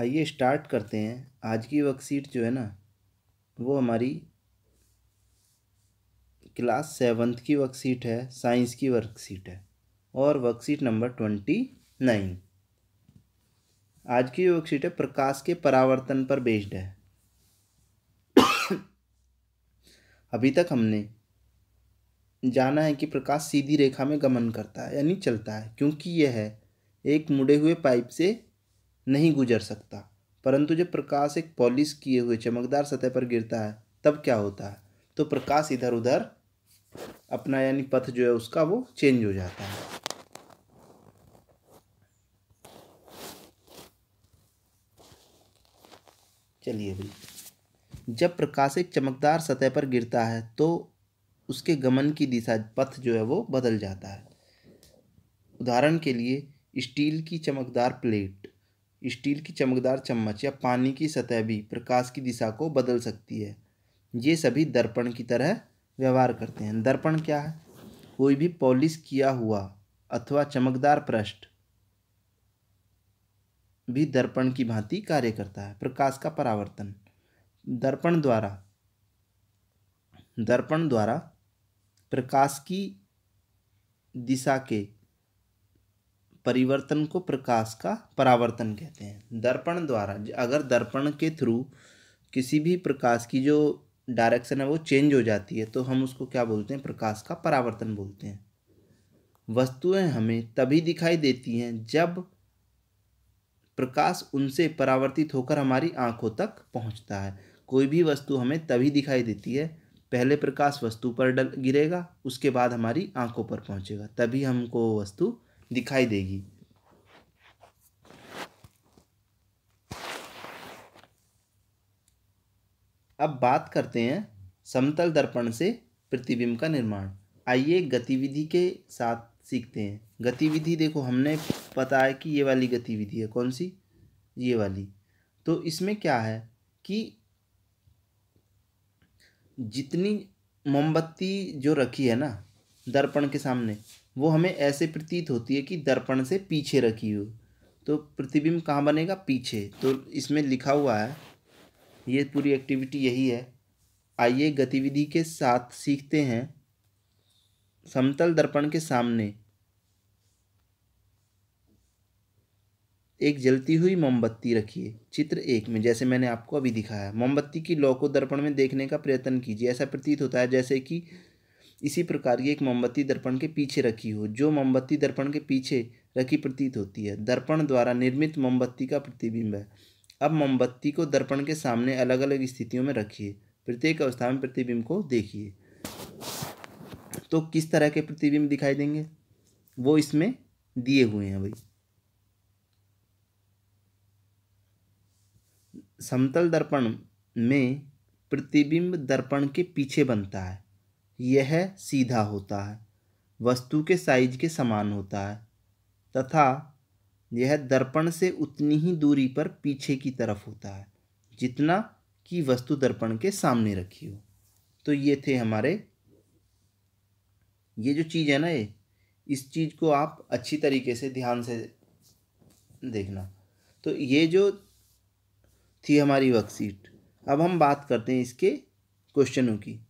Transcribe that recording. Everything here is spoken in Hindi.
आइए स्टार्ट करते हैं आज की वर्कशीट जो है ना वो हमारी क्लास सेवन्थ की वर्कशीट है साइंस की वर्कशीट है और वर्कशीट नंबर ट्वेंटी नाइन आज की वर्कशीट है प्रकाश के परावर्तन पर बेस्ड है अभी तक हमने जाना है कि प्रकाश सीधी रेखा में गमन करता है यानी चलता है क्योंकि यह है एक मुड़े हुए पाइप से नहीं गुजर सकता परंतु जब प्रकाश एक पॉलिश किए हुए चमकदार सतह पर गिरता है तब क्या होता है तो प्रकाश इधर उधर अपना यानी पथ जो है उसका वो चेंज हो जाता है चलिए भाई जब प्रकाश एक चमकदार सतह पर गिरता है तो उसके गमन की दिशा पथ जो है वो बदल जाता है उदाहरण के लिए स्टील की चमकदार प्लेट स्टील की चमकदार चम्मच या पानी की सतह भी प्रकाश की दिशा को बदल सकती है ये सभी दर्पण की तरह व्यवहार करते हैं दर्पण क्या है कोई भी पॉलिश किया हुआ अथवा चमकदार पृष्ठ भी दर्पण की भांति कार्य करता है प्रकाश का परावर्तन दर्पण द्वारा दर्पण द्वारा प्रकाश की दिशा के परिवर्तन को प्रकाश का परावर्तन कहते हैं दर्पण द्वारा अगर दर्पण के थ्रू किसी भी प्रकाश की जो डायरेक्शन है वो चेंज हो जाती है तो हम उसको क्या बोलते हैं प्रकाश का परावर्तन बोलते हैं वस्तुएं हमें तभी दिखाई देती हैं जब प्रकाश उनसे परावर्तित होकर हमारी आंखों तक पहुंचता है कोई भी वस्तु हमें तभी दिखाई देती है पहले प्रकाश वस्तु पर डल गिरेगा उसके बाद हमारी आंखों पर पहुंचेगा तभी हमको वस्तु दिखाई देगी अब बात करते हैं समतल दर्पण से प्रतिबिंब का निर्माण आइए गतिविधि के साथ सीखते हैं गतिविधि देखो हमने पता है कि ये वाली गतिविधि है कौन सी ये वाली तो इसमें क्या है कि जितनी मोमबत्ती जो रखी है ना दर्पण के सामने वो हमें ऐसे प्रतीत होती है कि दर्पण से पीछे रखी हो तो प्रतिबिंब कहाँ बनेगा पीछे तो इसमें लिखा हुआ है ये पूरी एक्टिविटी यही है आइए गतिविधि के साथ सीखते हैं समतल दर्पण के सामने एक जलती हुई मोमबत्ती रखिए चित्र एक में जैसे मैंने आपको अभी दिखाया मोमबत्ती की लौ को दर्पण में देखने का प्रयत्न कीजिए ऐसा प्रतीत होता है जैसे कि इसी प्रकार की एक मोमबत्ती दर्पण के पीछे रखी हो जो मोमबत्ती दर्पण के पीछे रखी प्रतीत होती है दर्पण द्वारा निर्मित मोमबत्ती का प्रतिबिंब है अब मोमबत्ती को दर्पण के सामने अलग अलग स्थितियों में रखिए प्रत्येक अवस्था में प्रतिबिंब को देखिए तो किस तरह के प्रतिबिंब दिखाई देंगे वो इसमें दिए हुए हैं भाई समतल दर्पण में प्रतिबिंब दर्पण के पीछे बनता है यह सीधा होता है वस्तु के साइज के समान होता है तथा यह दर्पण से उतनी ही दूरी पर पीछे की तरफ होता है जितना कि वस्तु दर्पण के सामने रखी हो तो ये थे हमारे ये जो चीज़ है ना ये इस चीज़ को आप अच्छी तरीके से ध्यान से देखना तो ये जो थी हमारी वर्कशीट अब हम बात करते हैं इसके क्वेश्चनों की